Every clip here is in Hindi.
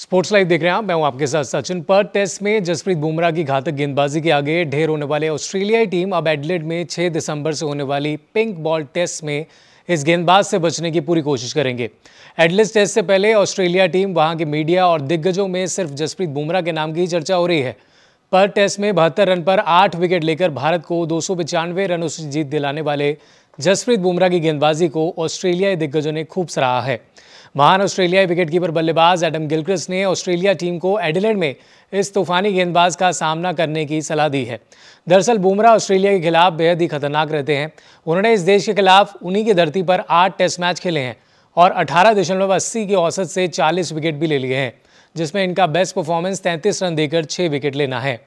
स्पोर्ट्स लाइव देख रहे हैं आप मैं हूं आपके साथ सचिन पर टेस्ट में जसप्रीत बुमराह की घातक गेंदबाजी के आगे ढेर होने वाले ऑस्ट्रेलियाई टीम अब एडलेड में 6 दिसंबर से होने वाली पिंक बॉल टेस्ट में इस गेंदबाज से बचने की पूरी कोशिश करेंगे एडलेस टेस्ट से पहले ऑस्ट्रेलिया टीम वहां के मीडिया और दिग्गजों में सिर्फ जसप्रीत बुमराह के नाम की चर्चा हो रही है पर टेस्ट में बहत्तर रन पर आठ विकेट लेकर भारत को दो रनों से जीत दिलाने वाले जसप्रीत बुमराह की गेंदबाजी को ऑस्ट्रेलियाई दिग्गजों ने खूब सराहा है महान ऑस्ट्रेलियाई विकेटकीपर बल्लेबाज एडम गिलक्रिस ने ऑस्ट्रेलिया टीम को एडिलेड में इस तूफानी गेंदबाज का सामना करने की सलाह दी है दरअसल बुमराह ऑस्ट्रेलिया के खिलाफ बेहद ही खतरनाक रहते हैं उन्होंने इस देश के खिलाफ उन्हीं की धरती पर आठ टेस्ट मैच खेले हैं और अठारह दशमलव अस्सी की औसत से चालीस विकेट भी ले लिए हैं जिसमें इनका बेस्ट परफॉर्मेंस तैंतीस रन देकर छः विकेट लेना है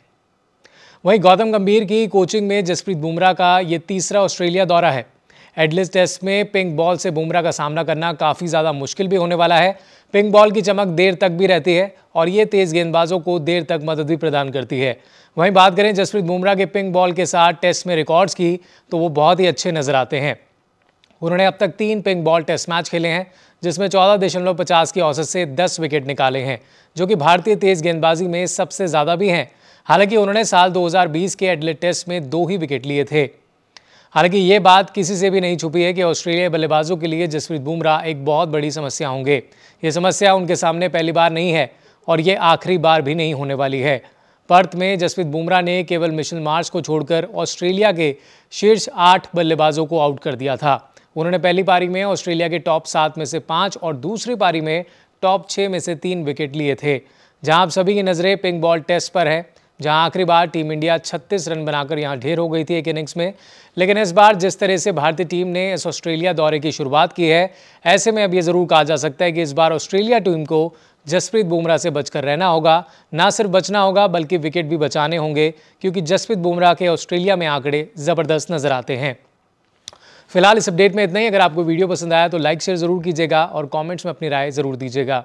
वहीं गौतम गंभीर की कोचिंग में जसप्रीत बुमराह का ये तीसरा ऑस्ट्रेलिया दौरा है एडलिस टेस्ट में पिंक बॉल से बुमराह का सामना करना काफ़ी ज़्यादा मुश्किल भी होने वाला है पिंक बॉल की चमक देर तक भी रहती है और ये तेज़ गेंदबाजों को देर तक मदद भी प्रदान करती है वहीं बात करें जसप्रीत बुमराह के पिंक बॉल के साथ टेस्ट में रिकॉर्ड्स की तो वो बहुत ही अच्छे नज़र आते हैं उन्होंने अब तक तीन पिंक बॉल टेस्ट मैच खेले हैं जिसमें चौदह दशमलव पचास की औसत से दस विकेट निकाले हैं जो कि भारतीय तेज़ गेंदबाजी में सबसे ज़्यादा भी हैं हालांकि उन्होंने साल 2020 के एडलेट टेस्ट में दो ही विकेट लिए थे हालांकि ये बात किसी से भी नहीं छुपी है कि ऑस्ट्रेलियाई बल्लेबाजों के लिए जसप्रीत बुमराह एक बहुत बड़ी समस्या होंगे ये समस्या उनके सामने पहली बार नहीं है और ये आखिरी बार भी नहीं होने वाली है पर्थ में जसप्रीत बुमराह ने केवल मिशन मार्च को छोड़कर ऑस्ट्रेलिया के शीर्ष आठ बल्लेबाजों को आउट कर दिया था उन्होंने पहली पारी में ऑस्ट्रेलिया के टॉप सात में से पाँच और दूसरी पारी में टॉप छः में से तीन विकेट लिए थे जहां आप सभी की नज़रें पिंक बॉल टेस्ट पर हैं जहां आखिरी बार टीम इंडिया 36 रन बनाकर यहां ढेर हो गई थी एक इनिंग्स में लेकिन इस बार जिस तरह से भारतीय टीम ने इस ऑस्ट्रेलिया दौरे की शुरुआत की है ऐसे में अब ये ज़रूर कहा जा सकता है कि इस बार ऑस्ट्रेलिया टीम को जसप्रीत बुमराह से बचकर रहना होगा ना सिर्फ बचना होगा बल्कि विकेट भी बचाने होंगे क्योंकि जसप्रीत बुमराह के ऑस्ट्रेलिया में आंकड़े ज़बरदस्त नज़र आते हैं फिलहाल इस अपडेट में इतना ही अगर आपको वीडियो पसंद आया तो लाइक शेयर ज़रूर कीजिएगा और कमेंट्स में अपनी राय ज़रूर दीजिएगा